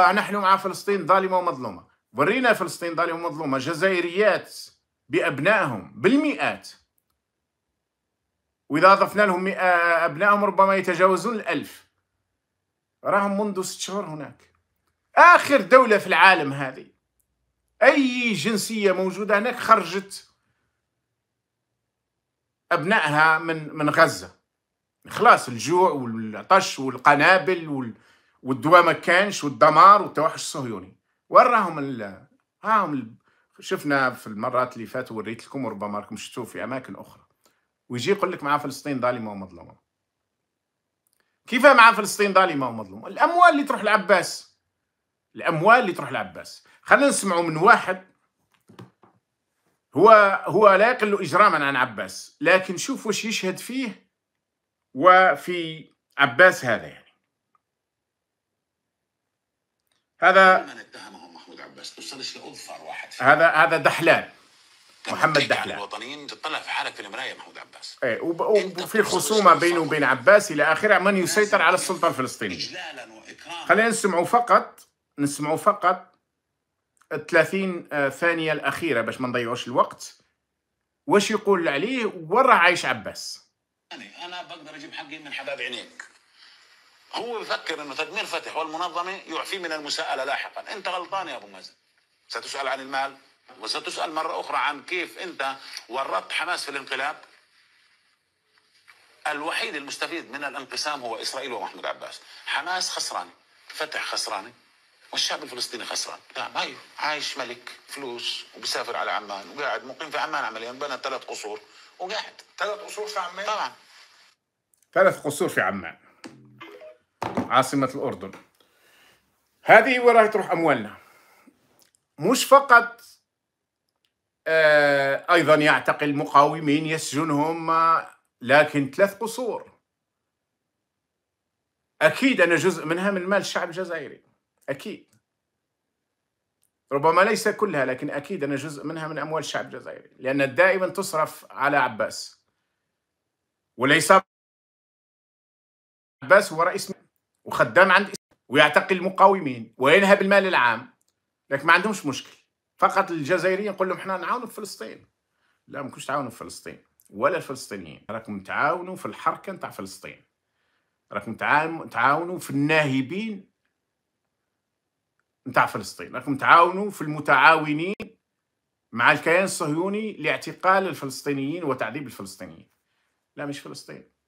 نحن مع فلسطين ظالمة ومظلومة ورينا فلسطين ظالمة ومظلومة جزائريات بأبنائهم بالمئات وإذا اضفنا لهم أبنائهم ربما يتجاوزون الألف راهم منذ ست شهور هناك آخر دولة في العالم هذه أي جنسية موجودة هناك خرجت أبنائها من من غزة خلاص الجوع والعطش والقنابل وال... والدواء ما كانش والدمار والتوحش الصهيوني وراهم ال... راهم ال... شفنا في المرات اللي فاتوا وريت لكم وربما راكم شفتوا في اماكن اخرى ويجي يقول لك مع فلسطين ظالمه ومظلومه كيف مع فلسطين ظالمه ومظلومه الاموال اللي تروح لعباس الاموال اللي تروح لعباس خلينا نسمعوا من واحد هو هو لا يقل اجراما عن عباس لكن شوف واش يشهد فيه وفي عباس هذا يعني. هذا من اتهمهم محمود عباس توصلش لاظفر واحد فيه. هذا هذا دحلان محمد دحلان الوطنيين تطلع في حالك في المرايه محمود عباس ايه وب... وفي خصومه بينه وبين عباس الى اخره من يسيطر على السلطه الفلسطينيه خلينا نسمعوا فقط نسمعوا فقط 30 آه، ثانيه الاخيره باش ما نضيعوش الوقت واش يقول عليه ورا عايش عباس انا بقدر اجيب حقي من حباب عينيك هو بفكر انه تدمير فتح والمنظمه يعفيه من المساءله لاحقا، انت غلطان يا ابو مازن. ستسال عن المال وستسال مره اخرى عن كيف انت ورطت حماس في الانقلاب. الوحيد المستفيد من الانقسام هو اسرائيل ومحمود عباس، حماس خسرانه، فتح خسرانه، والشعب الفلسطيني خسران نعم هاي عايش ملك فلوس وبسافر على عمان وقاعد مقيم في عمان عمليا بنى ثلاث قصور وقاعد ثلاث قصور في عمان طبعا ثلاث قصور في عمان عاصمة الأردن هذه وراها تروح أموالنا مش فقط آه، أيضا يعتقل مقاومين يسجنهم آه، لكن ثلاث قصور أكيد أنا جزء منها من مال الشعب الجزائري أكيد ربما ليس كلها لكن أكيد أنا جزء منها من أموال الشعب الجزائري لأن دائما تصرف على عباس وليس عباس هو رئيس وخدام عند ويعتقل المقاومين وينهب المال العام لكن ما عندهمش مشكل فقط الجزائريين نقول لهم احنا نعاونوا في فلسطين لا ما كنتش تعاونوا في فلسطين ولا الفلسطينيين راكم تعاونوا في الحركه نتاع فلسطين راكم تعاونوا في الناهبين نتاع فلسطين راكم تعاونوا في المتعاونين مع الكيان الصهيوني لاعتقال الفلسطينيين وتعذيب الفلسطينيين لا مش فلسطين